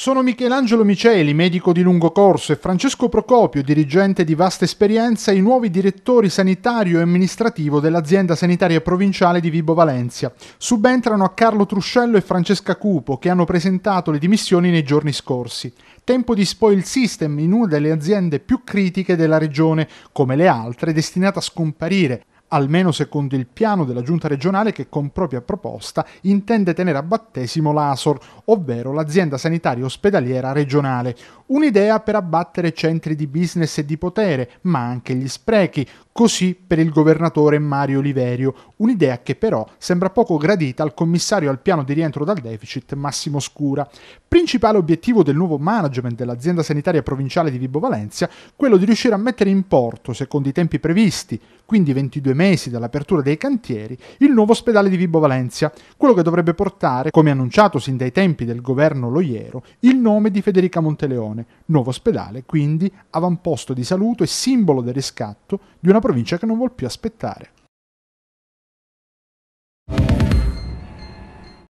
Sono Michelangelo Miceli, medico di lungo corso, e Francesco Procopio, dirigente di vasta esperienza, i nuovi direttori sanitario e amministrativo dell'azienda sanitaria provinciale di Vibo Valencia. Subentrano a Carlo Truscello e Francesca Cupo, che hanno presentato le dimissioni nei giorni scorsi. Tempo di spoil system in una delle aziende più critiche della regione, come le altre, destinata a scomparire almeno secondo il piano della giunta regionale che con propria proposta intende tenere a battesimo l'ASOR, ovvero l'azienda sanitaria ospedaliera regionale. Un'idea per abbattere centri di business e di potere, ma anche gli sprechi, così per il governatore Mario Liverio. Un'idea che però sembra poco gradita al commissario al piano di rientro dal deficit Massimo Scura. Principale obiettivo del nuovo management dell'azienda sanitaria provinciale di Vibo Valencia, quello di riuscire a mettere in porto, secondo i tempi previsti, quindi 22 mesi dall'apertura dei cantieri, il nuovo ospedale di Vibo Valencia, quello che dovrebbe portare, come annunciato sin dai tempi tempi del governo Loiero il nome di Federica Monteleone, nuovo ospedale, quindi avamposto di saluto e simbolo del riscatto di una provincia che non vuol più aspettare.